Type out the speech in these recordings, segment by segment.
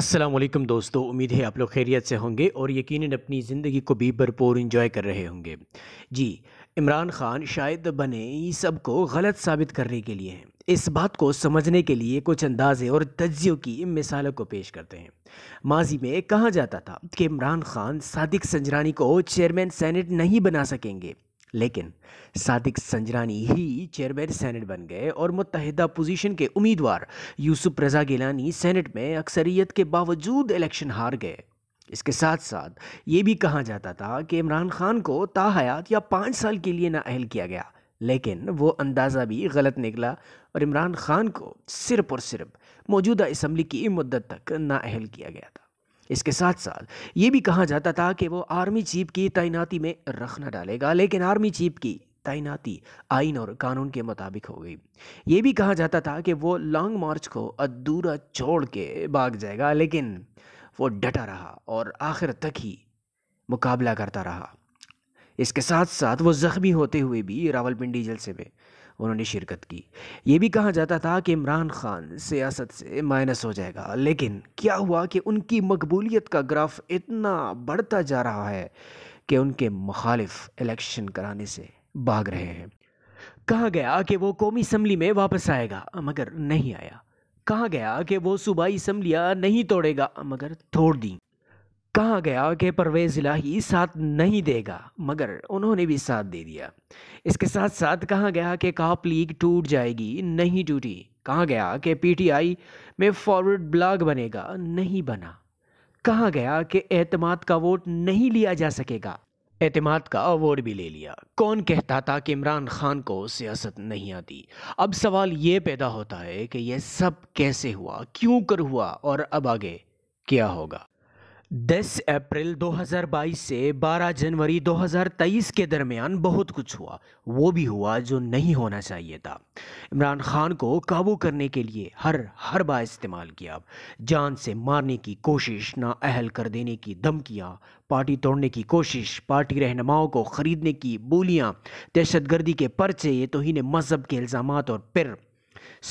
असलम दोस्तों उम्मीद है आप लोग खैरियत से होंगे और यकीनन अपनी ज़िंदगी को भी भरपूर इन्जॉय कर रहे होंगे जी इमरान खान शायद बने सब को गलत साबित करने के लिए हैं इस बात को समझने के लिए कुछ अंदाजे और तज्जियों की मिसालों को पेश करते हैं माजी में कहा जाता था कि इमरान खान सादिक संजरानी को चेयरमैन सेनेट नहीं बना सकेंगे लेकिन सादिक संजरानी ही चेयरमैन सेनेट बन गए और मुतहदा पोजीशन के उम्मीदवार यूसुफ रजा गिलानी सेनेट में अक्सरियत के बावजूद इलेक्शन हार गए इसके साथ साथ ये भी कहा जाता था कि इमरान खान को ताहयात या पाँच साल के लिए नाअहल किया गया लेकिन वो अंदाज़ा भी गलत निकला और इमरान खान को सिर्फ और सिर्फ मौजूदा इसम्बली की मुद्दत तक नाअहल किया गया था इसके साथ साथ ये भी कहा जाता था कि वो आर्मी चीफ की तैनाती में रख न डालेगा लेकिन आर्मी चीफ की तैनाती आइन और कानून के मुताबिक हो गई ये भी कहा जाता था कि वो लॉन्ग मार्च को अधूरा छोड़ के भाग जाएगा लेकिन वो डटा रहा और आखिर तक ही मुकाबला करता रहा इसके साथ साथ वो ज़ख्मी होते हुए भी रावलपिंडी जलसे में उन्होंने शिरकत की ये भी कहा जाता था कि इमरान खान सियासत से माइनस हो जाएगा लेकिन क्या हुआ कि उनकी मकबूलियत का ग्राफ इतना बढ़ता जा रहा है कि उनके मुखालिफ इलेक्शन कराने से भाग रहे हैं कहा गया कि वो कौमी असम्बली में वापस आएगा मगर नहीं आया कहा गया कि वो सूबाई असम्बलियाँ नहीं तोड़ेगा मगर तोड़ दी कहा गया कि परवेज़ इलाही साथ नहीं देगा मगर उन्होंने भी साथ दे दिया इसके साथ साथ कहा गया कि काप लीग टूट जाएगी नहीं टूटी कहा गया कि पीटीआई में फॉरवर्ड ब्लॉक बनेगा नहीं बना कहा गया कि एतमाद का वोट नहीं लिया जा सकेगा एतमाद का अवार्ड भी ले लिया कौन कहता था कि इमरान खान को सियासत नहीं आती अब सवाल ये पैदा होता है कि यह सब कैसे हुआ क्यों कर हुआ और अब आगे क्या होगा 10 अप्रैल 2022 से 12 जनवरी 2023 के दरमियान बहुत कुछ हुआ वो भी हुआ जो नहीं होना चाहिए था इमरान खान को काबू करने के लिए हर हर बार इस्तेमाल किया जान से मारने की कोशिश ना अहल कर देने की धमकियाँ पार्टी तोड़ने की कोशिश पार्टी रहनुमाओं को ख़रीदने की बोलियाँ दहशतगर्दी के पर्चे ये तो ही ने मज़हब के इल्ज़ाम और फिर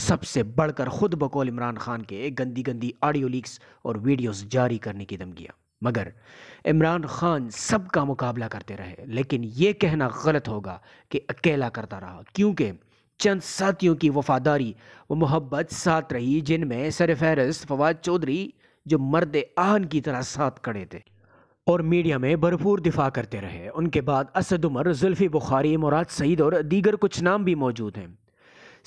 सबसे बढ़कर खुद बकौल इमरान खान के गंदी गंदी ऑडियो लीक्स और वीडियोस जारी करने की धमकियाँ मगर इमरान खान सब का मुकाबला करते रहे लेकिन ये कहना गलत होगा कि अकेला करता रहा क्योंकि चंद साथियों की वफादारी व मोहब्बत साथ रही जिनमें सर फहरस्त फवाद चौधरी जो मर्द आहन की तरह साथ खड़े थे और मीडिया में भरपूर दिफा करते रहे उनके बाद असद उमर जुल्फ़ी बुखारी मुराद सईद और दीगर कुछ नाम भी मौजूद हैं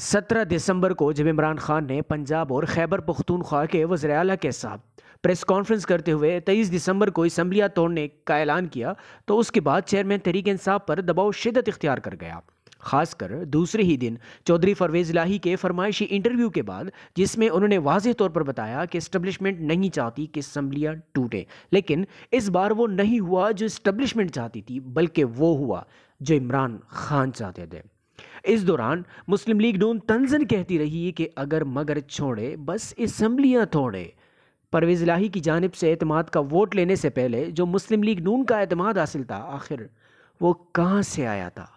17 दिसंबर को जब इमरान खान ने पंजाब और खैबर पख्तूनख्वा के वजर के साथ प्रेस कॉन्फ्रेंस करते हुए 23 दिसंबर को इसम्बलियाँ तोड़ने का ऐलान किया तो उसके बाद चेयरमैन तहरीक इंसाफ पर दबाव शिदत इख्तियार कर गया खासकर दूसरे ही दिन चौधरी परवेज लाही के फरमाइशी इंटरव्यू के बाद जिसमें उन्होंने वाज तौर पर बताया कि इस्टबलिशमेंट नहीं चाहती कि इसम्बलियाँ टूटें लेकिन इस बार वो नहीं हुआ जो इस्टबलिशमेंट चाहती थी बल्कि वो हुआ जो इमरान खान चाहते थे इस दौरान मुस्लिम लीग नून तंजन कहती रही कि अगर मगर छोड़े बस इसम्बलियाँ तोड़े परवेज़ लाही की जानब से अतमाद का वोट लेने से पहले जो मुस्लिम लीग नून का अतमाद हासिल था आखिर वो कहाँ से आया था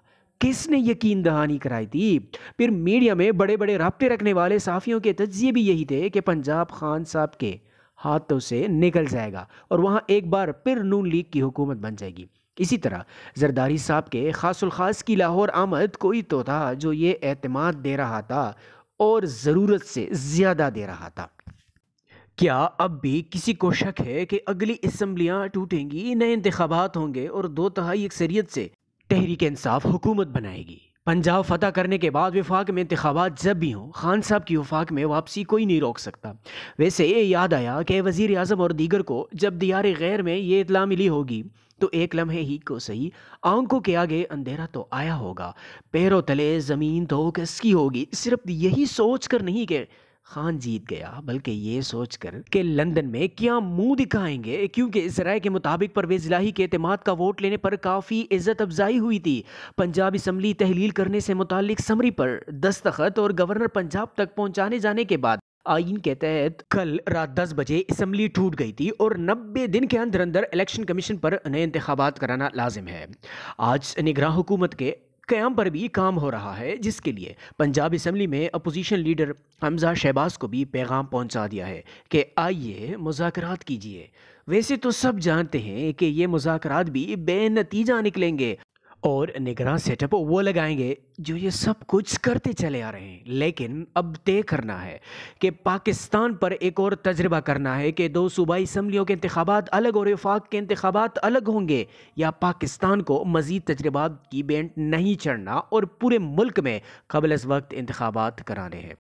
किसने यकीन दहानी कराई थी फिर मीडिया में बड़े बड़े रबते रखने वाले साफ़ियों के तजिए भी यही थे कि पंजाब खान साहब के हाथों से निकल जाएगा और वहाँ एक बार फिर नून लीग की हुकूमत बन जाएगी इसी तरह जरदारी साहब के खास की लाहौर आमद कोई तो था जो ये एतमाद दे रहा था और ज़रूरत से ज़्यादा दे रहा था क्या अब भी किसी को शक है कि अगली इसम्बलियाँ टूटेंगी नए इंतबात होंगे और दो तहाई अक्सरीत से तहरीक इंसाफ हुकूमत बनाएगी पंजाब फतह करने के बाद विफाक में इंतबात जब भी हों खान साहब की वफाक में वापसी कोई नहीं रोक सकता वैसे ये याद आया कि वज़ी अजम और दीगर को जब दियार गैर में ये इतला मिली होगी तो एक लम्हे ही को सही आंखों के आगे अंधेरा तो आया होगा पैरों तले ज़मीन तो कसकी होगी सिर्फ यही सोच कर नहीं के खान जीत गया बल्कि ये सोच कर कि लंदन में क्या मुंह दिखाएंगे क्योंकि इस राय के मुताबिक परवेज लाही के अतमाद का वोट लेने पर काफ़ी इज्जत अफजाई हुई थी पंजाब इसम्बली तहलील करने से मुतल समरी पर दस्तखत और गवर्नर पंजाब तक पहुँचाने जाने के बाद आइन के तहत कल रात दस बजे असम्बली टूट गई थी और नब्बे दिन के अंदर अंदर इलेक्शन कमीशन पर नए इंतबात कराना लाजिम है आज निगरान हुकूमत के क्याम पर भी काम हो रहा है जिसके लिए पंजाब इसम्बली में अपोजिशन लीडर हमजा शहबाज को भी पैगाम पहुंचा दिया है कि आइए मुजाकर कीजिए वैसे तो सब जानते हैं कि ये मुजाकर भी बेनतीजा निकलेंगे और निगरान सेटअप वो लगाएंगे जो ये सब कुछ करते चले आ रहे हैं लेकिन अब तय करना है कि पाकिस्तान पर एक और तजर्बा करना है कि दो सूबाई इसम्बलियों के इंतबात अलग और वफाक के इंतबात अलग होंगे या पाकिस्तान को मज़ीद तजर्बा की बेंट नहीं चढ़ना और पूरे मुल्क में कबल अज वक्त इंतबात कराने हैं